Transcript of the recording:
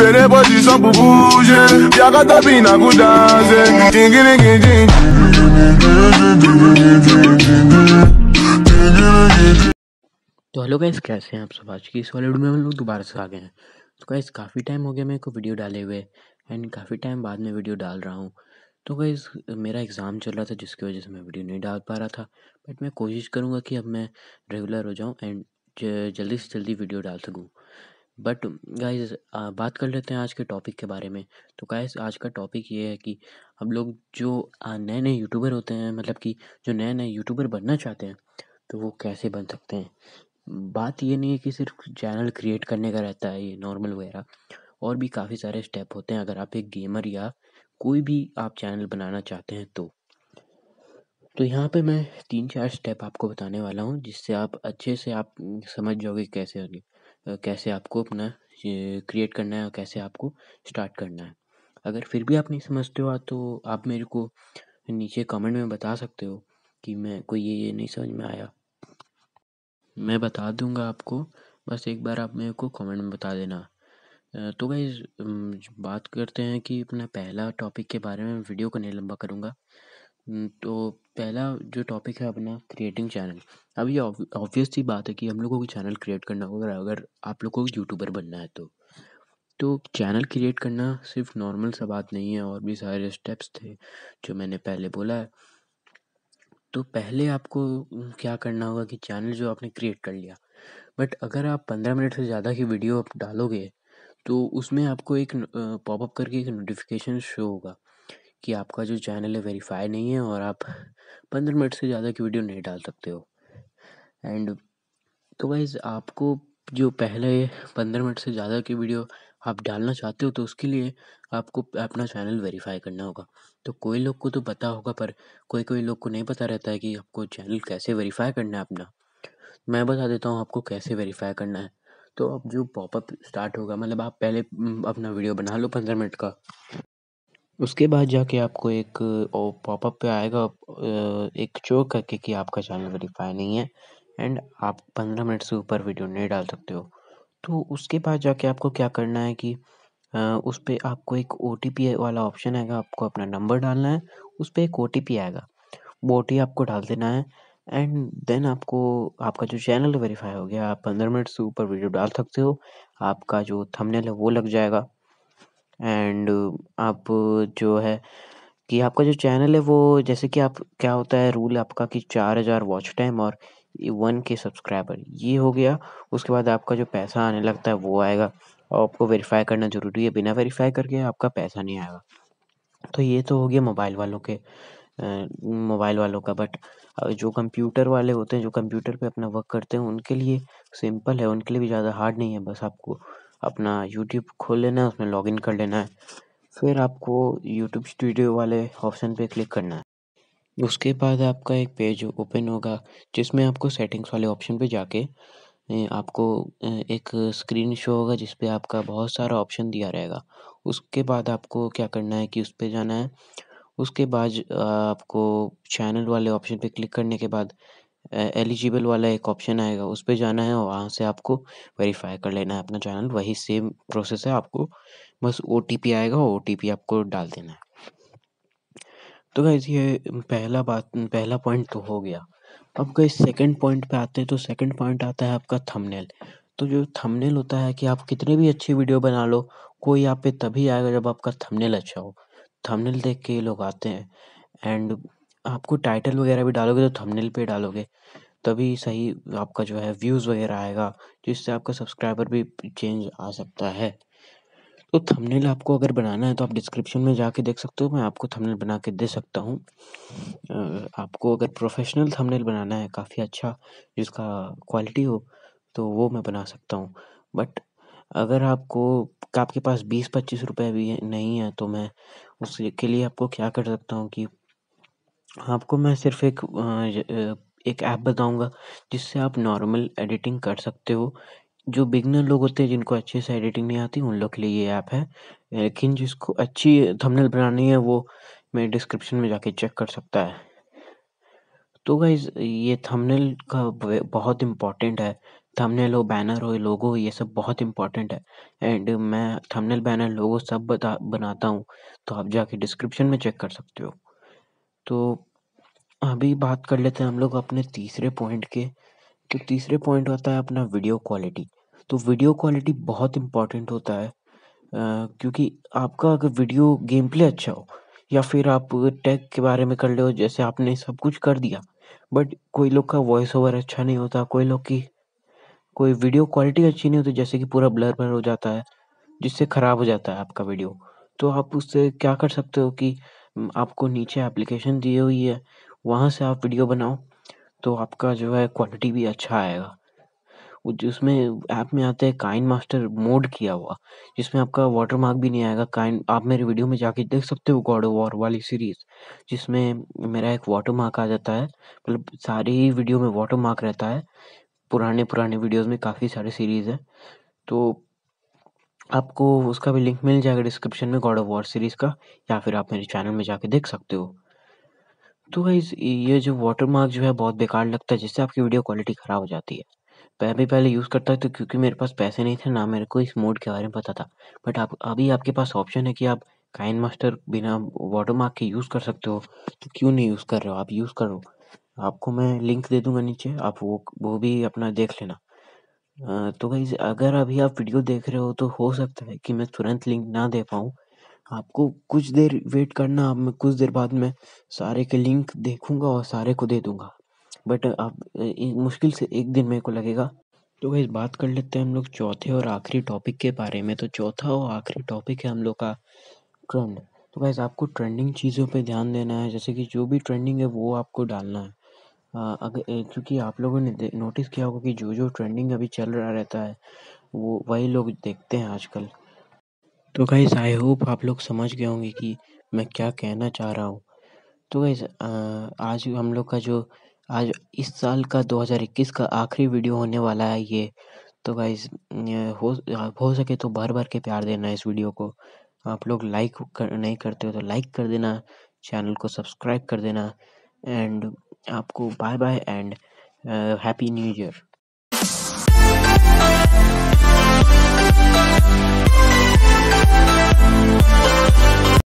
Bere body só pro bouge Piaga tá bem na gudanze Ding ding तो hello guys कैसे हैं आप सब आज की इस वाले वीडियो में हम लोग दोबारा से आ गए हैं तो गाइस काफ़ी टाइम हो गया मेरे को वीडियो डाले हुए एंड काफ़ी टाइम बाद में वीडियो डाल रहा हूँ तो गाइस मेरा एग्ज़ाम चल रहा था जिसकी वजह से मैं वीडियो नहीं डाल पा रहा था बट मैं कोशिश करूँगा कि अब मैं रेगुलर हो जाऊँ एंड जल्दी से जल्दी वीडियो डाल सकूँ बट गाइज बात कर लेते हैं आज के टॉपिक के बारे में तो गाइज आज का टॉपिक ये है कि हम लोग जो नए नए यूट्यूबर होते हैं मतलब कि जो नए नए यूट्यूबर बनना चाहते हैं तो वो कैसे बन सकते हैं बात ये नहीं है कि सिर्फ चैनल क्रिएट करने का रहता है ये नॉर्मल वगैरह और भी काफ़ी सारे स्टेप होते हैं अगर आप एक गेमर या कोई भी आप चैनल बनाना चाहते हैं तो तो यहाँ पे मैं तीन चार स्टेप आपको बताने वाला हूँ जिससे आप अच्छे से आप समझ जाओगे कैसे होंगे कैसे आपको अपना क्रिएट करना है और कैसे आपको स्टार्ट करना है अगर फिर भी आप नहीं समझते हो तो आप मेरे को नीचे कमेंट में बता सकते हो कि मैं कोई ये ये नहीं समझ में आया मैं बता दूंगा आपको बस एक बार आप मेरे को कमेंट में बता देना तो भाई बात करते हैं कि अपना पहला टॉपिक के बारे में वीडियो को नहीं लंबा करूँगा हम्म, तो पहला जो टॉपिक है अपना क्रिएटिंग चैनल अब ये ऑब्वियस सी बात है कि हम लोगों को चैनल क्रिएट करना होगा अगर आप लोग को यूट्यूबर बनना है तो तो चैनल क्रिएट करना सिर्फ नॉर्मल सा बात नहीं है और भी सारे स्टेप्स थे जो मैंने पहले बोला है तो पहले आपको क्या करना होगा कि चैनल जो आपने क्रिएट कर लिया बट अगर आप पंद्रह मिनट से ज़्यादा की वीडियो आप डालोगे तो उसमें आपको एक पॉपअप करके एक नोटिफिकेशन शो होगा कि आपका जो चैनल है वेरीफाई नहीं है और आप पंद्रह मिनट से ज़्यादा की वीडियो नहीं डाल सकते हो एंड तो वाइज आपको जो पहले पंद्रह मिनट से ज़्यादा की वीडियो आप डालना चाहते हो तो उसके लिए आपको अपना चैनल वेरीफाई करना होगा तो कोई लोग को तो पता होगा पर कोई कोई लोग को नहीं पता रहता है कि आपको चैनल कैसे वेरीफाई करना है अपना मैं बता देता हूँ आपको कैसे वेरीफाई करना है तो अब जो पॉपअप स्टार्ट होगा मतलब आप पहले हम्म, अपना वीडियो बना लो पंद्रह मिनट का उसके बाद जाके आपको एक पॉपअप पे आएगा एक चो करके कि आपका चैनल वेरीफाई नहीं है एंड आप पंद्रह मिनट से ऊपर वीडियो नहीं डाल सकते हो तो उसके बाद जाके आपको क्या करना है कि उस पर आपको एक ओ वाला ऑप्शन आएगा आपको अपना नंबर डालना है उस पर एक ओ आएगा वो ओ आपको डाल देना है एंड देन आपको आपका जो चैनल वेरीफाई हो गया आप पंद्रह मिनट से ऊपर वीडियो डाल सकते हो आपका जो थंबनेल है वो लग जाएगा एंड आप जो है कि आपका जो चैनल है वो जैसे कि आप क्या होता है रूल आपका कि चार हज़ार वॉच टाइम और वन के सब्सक्राइबर ये हो गया उसके बाद आपका जो पैसा आने लगता है वो आएगा और आपको वेरीफाई करना ज़रूरी है बिना वेरीफाई करके आपका पैसा नहीं आएगा तो ये तो हो गया मोबाइल वालों के मोबाइल वालों का बट जो कंप्यूटर वाले होते हैं जो कंप्यूटर पे अपना वर्क करते हैं उनके लिए सिंपल है उनके लिए भी ज़्यादा हार्ड नहीं है बस आपको अपना यूट्यूब खोल लेना है उसमें लॉगिन कर लेना है फिर आपको यूट्यूब स्टूडियो वाले ऑप्शन पे क्लिक करना है उसके बाद आपका एक पेज ओपन होगा जिसमें आपको सेटिंग्स वाले ऑप्शन पे जाके आपको एक स्क्रीन शो होगा जिस पे आपका बहुत सारा ऑप्शन दिया रहेगा उसके बाद आपको क्या करना है कि उस पर जाना है उसके बाद आपको चैनल वाले ऑप्शन पे क्लिक करने के बाद एलिजिबल वाला एक ऑप्शन आएगा, उस पर जाना है और वहाँ से आपको वेरीफ़ाई कर लेना है अपना चैनल, वही सेम प्रोसेस है आपको बस ओ आएगा, ओ आपको डाल देना है। तो गाइज़ ये पहला बात पहला पॉइंट तो हो गया। अब गाइज़ सेकंड पॉइंट पे आते हैं तो सेकंड पॉइंट आता है आपका थंबनेल। तो जो थंबनेल होता है कि आप कितने भी अच्छी वीडियो बना लो, कोई आप पे तभी आएगा जब आपका थंबनेल अच्छा हो। थंबनेल देख के ये लोग आते हैं एंड आपको टाइटल वगैरह भी डालोगे तो थंबनेल पे डालोगे, तभी सही आपका जो है व्यूज़ वगैरह आएगा, जिससे तो आपका सब्सक्राइबर भी चेंज आ सकता है। तो थंबनेल आपको अगर बनाना है तो आप डिस्क्रिप्शन में जाके देख सकते हो, मैं आपको थंबनेल बना के दे सकता हूँ। आपको अगर प्रोफेशनल थंबनेल बनाना है काफ़ी अच्छा जिसका क्वालिटी हो, तो वो मैं बना सकता हूँ। बट अगर आपको आपके पास बीस पच्चीस रुपये भी नहीं है तो मैं उसके लिए आपको क्या कर सकता हूँ कि आपको मैं सिर्फ़ एक एक ऐप बताऊँगा जिससे आप नॉर्मल एडिटिंग कर सकते हो जो बिगनर लोग होते हैं जिनको अच्छे से एडिटिंग नहीं आती उन लोग के लिए ये ऐप है लेकिन जिसको अच्छी थंबनेल बनानी है वो मेरे डिस्क्रिप्शन में जाके चेक कर सकता है तो गाइज ये थंबनेल का बहुत इम्पॉर्टेंट है थंबनेल हो बैनर हो लोगो ये सब बहुत इम्पॉर्टेंट है एंड मैं थंबनेल बैनर लोगो सब बता बनाता हूँ तो आप जाके डिस्क्रिप्शन में चेक कर सकते हो तो अभी बात कर लेते हैं हम लोग अपने तीसरे पॉइंट के तो तीसरे पॉइंट होता है अपना वीडियो क्वालिटी तो वीडियो क्वालिटी बहुत इम्पॉर्टेंट होता है आ, क्योंकि आपका अगर वीडियो गेम प्ले अच्छा हो या फिर आप टैग के बारे में कर हो जैसे आपने सब कुछ कर दिया बट कोई लोग का वॉइस ओवर अच्छा नहीं होता कोई लोग की कोई वीडियो क्वालिटी अच्छी नहीं होती जैसे कि पूरा ब्लर ब्लर हो जाता है जिससे ख़राब हो जाता है आपका वीडियो तो आप उससे क्या कर सकते हो कि आपको नीचे एप्लीकेशन दी हुई है वहाँ से आप वीडियो बनाओ तो आपका जो है क्वालिटी भी अच्छा आएगा जिसमें ऐप में आता है काइन मास्टर मोड किया हुआ जिसमें आपका वाटर मार्क भी नहीं आएगा काइन आप मेरे वीडियो में जाके देख सकते हो गॉड वॉर वाली सीरीज़ जिसमें मेरा एक वाटर मार्क आ जाता है मतलब सारी ही वीडियो में वाटर मार्क रहता है पुराने पुराने वीडियोस में काफ़ी सारे सीरीज़ हैं तो आपको उसका भी लिंक मिल जाएगा डिस्क्रिप्शन में गॉड ऑफ वॉर सीरीज़ का या फिर आप मेरे चैनल में जाके देख सकते हो तो भाई ये जो वाटर मार्क जो है बहुत बेकार लगता है जिससे आपकी वीडियो क्वालिटी ख़राब हो जाती है मैं भी पहले यूज़ करता था क्योंकि मेरे पास पैसे नहीं थे ना मेरे को इस मोड के बारे में पता था बट आप अभी आपके पास ऑप्शन है कि आप काइन मास्टर बिना वाटर मार्क के यूज़ कर सकते हो तो क्यों नहीं यूज़ कर रहे हो आप यूज़ करो आपको मैं लिंक दे दूंगा नीचे आप वो वो भी अपना देख लेना हाँ, तो भाई अगर अभी आप वीडियो देख रहे हो तो हो सकता है कि मैं तुरंत लिंक ना दे पाऊँ। आपको कुछ देर वेट करना आप मैं कुछ देर बाद में सारे के लिंक देखूंगा और सारे को दे दूँगा। बट आप मुश्किल से एक दिन मेरे को लगेगा। तो भाई बात कर लेते हैं हम लोग चौथे और आखिरी टॉपिक के बारे में। तो चौथा और आखिरी टॉपिक है हम लोग का ट्रेंड। तो भाई आपको ट्रेंडिंग चीज़ों पे ध्यान देना है जैसे कि जो भी ट्रेंडिंग है वो आपको डालना है। हाँ, अगर क्योंकि आप लोगों ने नोटिस किया होगा कि जो जो ट्रेंडिंग अभी चल रहा रहता है वो वही लोग देखते हैं आजकल तो गाइज़ आई होप आप लोग समझ गए होंगे कि मैं क्या कहना चाह रहा हूँ तो गाइज़ आज हम लोग का जो आज इस साल का 2021 का आखिरी वीडियो होने वाला है ये तो गाइज हो हो सके तो भर भर के प्यार देना इस वीडियो को आप लोग लाइक कर नहीं करते हो तो लाइक कर देना चैनल को सब्सक्राइब कर देना एंड आपको bye bye and happy new year